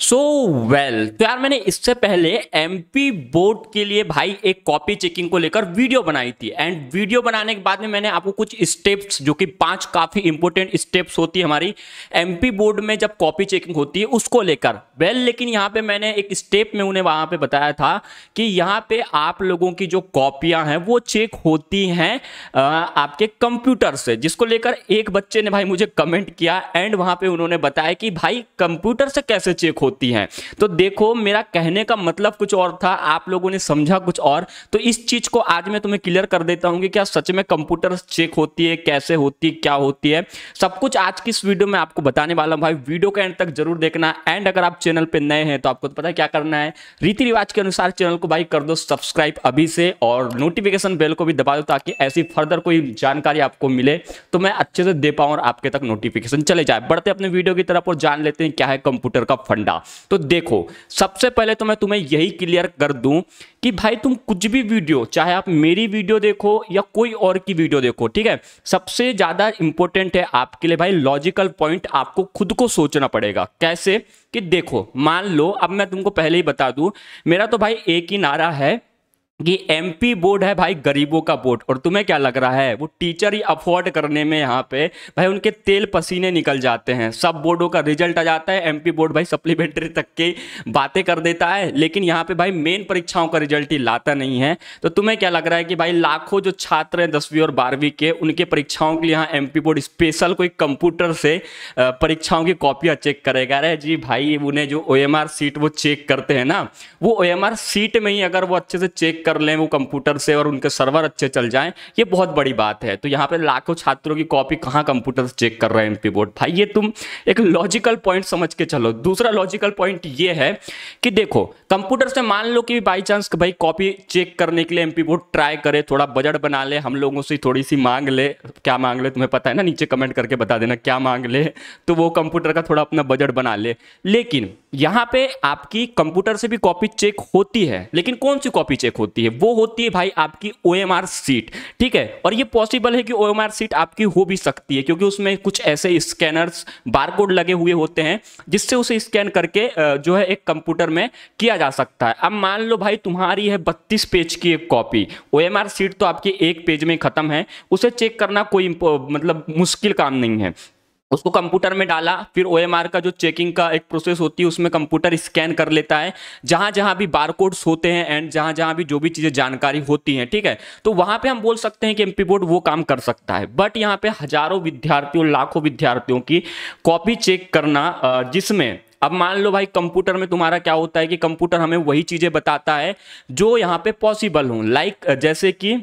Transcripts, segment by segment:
सो so, well well, तो यार मैंने इससे पहले एमपी बोर्ड के लिए भाई एक कॉपी चेकिंग को लेकर वीडियो बनाई थी एंड वीडियो बनाने के बाद में मैंने आपको कुछ स्टेप्स जो कि पांच काफी इंपॉर्टेंट स्टेप्स होती है हमारी एमपी बोर्ड में जब कॉपी चेकिंग होती है उसको लेकर वेल well, लेकिन यहाँ पे मैंने एक स्टेप में उन्हें वहां पर बताया था कि यहाँ पे आप लोगों की जो कॉपियां हैं वो चेक होती हैं आपके कंप्यूटर से जिसको लेकर एक बच्चे ने भाई मुझे कमेंट किया एंड वहां पर उन्होंने बताया कि भाई कंप्यूटर से कैसे चेक हो होती हैं तो देखो मेरा कहने का मतलब कुछ और था आप लोगों ने समझा कुछ और तो इस चीज को आज मैं तुम्हें क्लियर कर देता हूँ कि क्या सच में कंप्यूटर चेक होती है कैसे होती है क्या होती है सब कुछ आज की इस वीडियो में आपको बताने वाला हूँ भाई वीडियो के एंड तक जरूर देखना एंड अगर आप चैनल पर नए हैं तो आपको तो पता है क्या करना है रीति रिवाज के अनुसार चैनल को भाई कर दो सब्सक्राइब अभी से और नोटिफिकेशन बेल को भी दबा दो ताकि ऐसी फर्दर कोई जानकारी आपको मिले तो मैं अच्छे से दे पाऊँ और आपके तक नोटिफिकेशन चले जाए बढ़ते अपने वीडियो की तरफ और जान लेते हैं क्या है कंप्यूटर का फंडा था तो देखो सबसे पहले तो मैं तुम्हें यही क्लियर कर दूं कि भाई तुम कुछ भी वीडियो चाहे आप मेरी वीडियो देखो या कोई और की वीडियो देखो ठीक है सबसे ज़्यादा इंपॉर्टेंट है आपके लिए भाई लॉजिकल पॉइंट आपको खुद को सोचना पड़ेगा कैसे कि देखो मान लो अब मैं तुमको पहले ही बता दूं मेरा तो भाई एक ही नारा है कि एमपी बोर्ड है भाई गरीबों का बोर्ड और तुम्हें क्या लग रहा है वो टीचर ही अफोर्ड करने में यहाँ पे भाई उनके तेल पसीने निकल जाते हैं सब बोर्डों का रिजल्ट आ जाता है एमपी बोर्ड भाई सप्लीमेंट्री तक की बातें कर देता है लेकिन यहाँ पे भाई मेन परीक्षाओं का रिजल्ट ही लाता नहीं है तो तुम्हें क्या लग रहा है कि भाई लाखों जो छात्र हैं दसवीं और बारहवीं के उनके परीक्षाओं के लिए यहाँ एम बोर्ड स्पेशल कोई कंप्यूटर से परीक्षाओं की कॉपियाँ चेक करेगा अरे जी भाई उन्हें जो ओ सीट वो चेक करते हैं ना वो ओ सीट में ही अगर वो अच्छे से चेक कर लें वो कंप्यूटर से और उनके सर्वर अच्छे चल जाएं ये बहुत बड़ी बात है तो यहाँ पे लाखों छात्रों की कॉपी कहाँ कंप्यूटर चेक कर रहे हैं एम बोर्ड भाई ये तुम एक लॉजिकल पॉइंट समझ के चलो दूसरा लॉजिकल पॉइंट ये है कि देखो कंप्यूटर से मान लो कि बाई चांस भाई कॉपी चेक करने के लिए एम बोर्ड ट्राई करे थोड़ा बजट बना ले हम लोगों से थोड़ी सी मांग ले क्या मांग ले तुम्हें पता है ना नीचे कमेंट करके बता देना क्या मांग ले तो वो कंप्यूटर का थोड़ा अपना बजट बना ले लेकिन यहाँ पे आपकी कंप्यूटर से भी कॉपी चेक होती है लेकिन कौन सी कॉपी चेक होती है वो होती है भाई आपकी ओ सीट ठीक है और ये पॉसिबल है कि ओ सीट आपकी हो भी सकती है क्योंकि उसमें कुछ ऐसे स्कैनर्स बारकोड लगे हुए होते हैं जिससे उसे स्कैन करके जो है एक कंप्यूटर में किया जा सकता है अब मान लो भाई तुम्हारी है बत्तीस पेज की एक कॉपी ओ सीट तो आपकी एक पेज में खत्म है उसे चेक करना कोई मतलब मुश्किल काम नहीं है उसको कंप्यूटर में डाला फिर ओ का जो चेकिंग का एक प्रोसेस होती है उसमें कंप्यूटर स्कैन कर लेता है जहाँ जहाँ भी बारकोड्स होते हैं एंड जहाँ जहाँ भी जो भी चीज़ें जानकारी होती हैं ठीक है तो वहाँ पे हम बोल सकते हैं कि एमपी बोर्ड वो काम कर सकता है बट यहाँ पे हजारों विद्यार्थियों लाखों विद्यार्थियों की कॉपी चेक करना जिसमें अब मान लो भाई कंप्यूटर में तुम्हारा क्या होता है कि कंप्यूटर हमें वही चीज़ें बताता है जो यहाँ पे पॉसिबल हों लाइक जैसे कि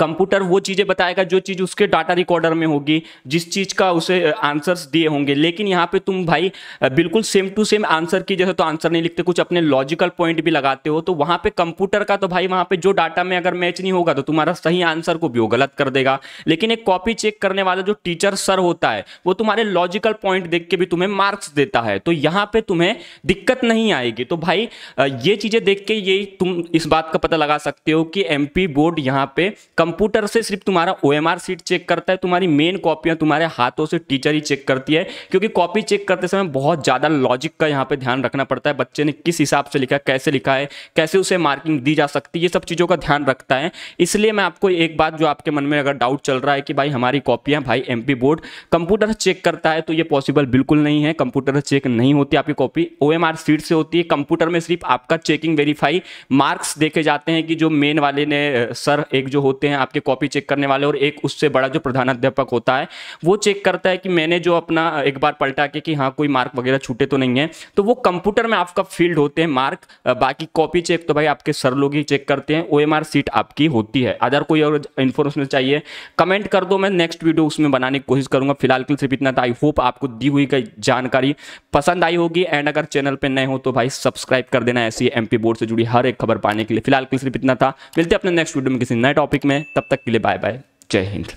कंप्यूटर वो चीज़ें बताएगा जो चीज़ उसके डाटा रिकॉर्डर में होगी जिस चीज़ का उसे आंसर्स दिए होंगे लेकिन यहाँ पे तुम भाई बिल्कुल सेम टू सेम आंसर की जैसे तो आंसर नहीं लिखते कुछ अपने लॉजिकल पॉइंट भी लगाते हो तो वहाँ पे कंप्यूटर का तो भाई वहाँ पे जो डाटा में अगर मैच नहीं होगा तो तुम्हारा सही आंसर को भी वो गलत कर देगा लेकिन एक कॉपी चेक करने वाला जो टीचर सर होता है वो तुम्हारे लॉजिकल पॉइंट देख के भी तुम्हें मार्क्स देता है तो यहाँ पर तुम्हें दिक्कत नहीं आएगी तो भाई ये चीज़ें देख के ये तुम इस बात का पता लगा सकते हो कि एम बोर्ड यहाँ पर कंप्यूटर से सिर्फ तुम्हारा ओ एम सीट चेक करता है तुम्हारी मेन कॉपियाँ तुम्हारे हाथों से टीचर ही चेक करती है क्योंकि कॉपी चेक करते समय बहुत ज़्यादा लॉजिक का यहाँ पर ध्यान रखना पड़ता है बच्चे ने किस हिसाब से लिखा कैसे लिखा है कैसे उसे मार्किंग दी जा सकती है ये सब चीज़ों का ध्यान रखता है इसलिए मैं आपको एक बात जो आपके मन में अगर डाउट चल रहा है कि भाई हमारी कॉपियाँ भाई एम बोर्ड कंप्यूटर चेक करता है तो ये पॉसिबल बिल्कुल नहीं है कंप्यूटर चेक नहीं होती आपकी कॉपी ओ सीट से होती है कंप्यूटर में सिर्फ आपका चेकिंग वेरीफाई मार्क्स देखे जाते हैं कि जो मेन वाले ने सर एक जो होते हैं आपके कॉपी चेक करने वाले और एक उससे बड़ा जो प्रधानाध्यापक होता है वो चेक करता है कि मैंने जो अपना एक बार पलटा के कि हाँ कोई मार्क वगैरह छूटे तो नहीं है तो वो कंप्यूटर में आपका फील्ड होते हैं मार्क बाकी कॉपी चेक तो भाई आपके सर लोग ही चेक करते हैं ओ सीट आपकी होती है अदर कोई और इन्फॉर्मेशन चाहिए कमेंट कर दो मैं नेक्स्ट वीडियो उसमें बनाने की कोशिश करूंगा फिलहाल के लिए सिर्फ इतना था आई होप आपको दी हुई जानकारी पसंद आई होगी एंड अगर चैनल पर नए हो तो भाई सब्सक्राइब कर देना ऐसी एमपी बोर्ड से जुड़ी हर एक खबर पाने के लिए फिलहाल के लिए सिर्फ इतना था मिलते अपने नेक्स्ट वीडियो में किसी नए टॉपिक टॉपिक में तब तक के लिए बाय बाय जय हिंद